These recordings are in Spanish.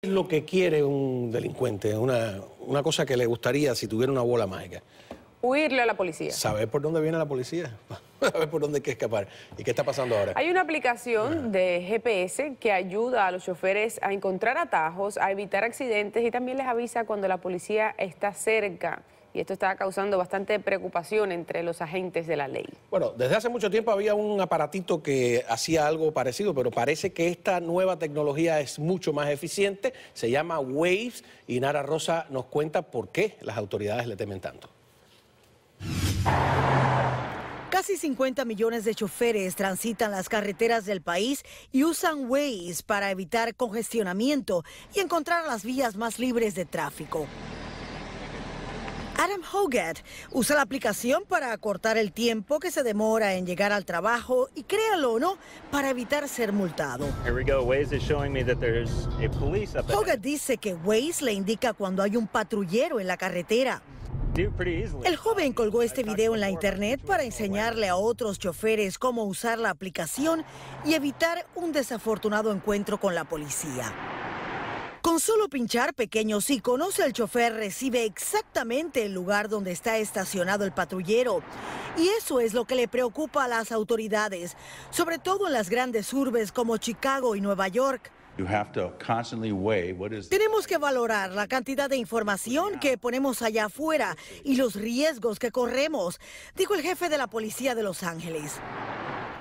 es lo que quiere un delincuente? Una, cosa que le gustaría si tuviera una bola mágica. Huirle a la policía. Saber por dónde viene la policía. Saber por dónde hay que escapar. ¿Y qué está pasando ahora? Hay una aplicación ah. de GPS que ayuda a los choferes a encontrar atajos, a evitar accidentes y también les avisa cuando la policía está cerca y esto está causando bastante preocupación entre los agentes de la ley. Bueno, desde hace mucho tiempo había un aparatito que hacía algo parecido, pero parece que esta nueva tecnología es mucho más eficiente, se llama Waves y Nara Rosa nos cuenta por qué las autoridades le temen tanto. Casi 50 millones de choferes transitan las carreteras del país y usan Waves para evitar congestionamiento y encontrar las vías más libres de tráfico. Adam Hoggett usa la aplicación para acortar el tiempo que se demora en llegar al trabajo y créalo o no, para evitar ser multado. Hoggett dice que Waze le indica cuando hay un patrullero en la carretera. El joven colgó este video en la internet para enseñarle a otros choferes cómo usar la aplicación y evitar un desafortunado encuentro con la policía solo pinchar pequeños conoce el chofer recibe exactamente el lugar donde está estacionado el patrullero. Y eso es lo que le preocupa a las autoridades, sobre todo en las grandes urbes como Chicago y Nueva York. Tenemos que valorar la cantidad de información que ponemos allá afuera y los riesgos que corremos, dijo el jefe de la policía de Los Ángeles.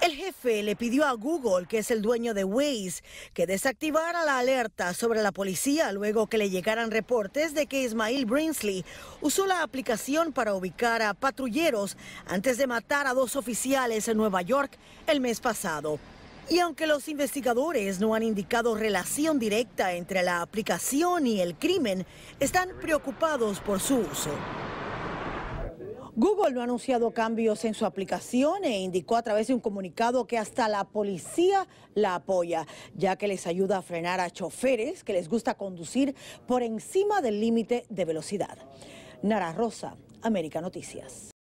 El jefe le pidió a Google, que es el dueño de Waze, que desactivara la alerta sobre la policía luego que le llegaran reportes de que Ismail Brinsley usó la aplicación para ubicar a patrulleros antes de matar a dos oficiales en Nueva York el mes pasado. Y aunque los investigadores no han indicado relación directa entre la aplicación y el crimen, están preocupados por su uso. Google no ha anunciado cambios en su aplicación e indicó a través de un comunicado que hasta la policía la apoya, ya que les ayuda a frenar a choferes que les gusta conducir por encima del límite de velocidad. Nara Rosa, América Noticias.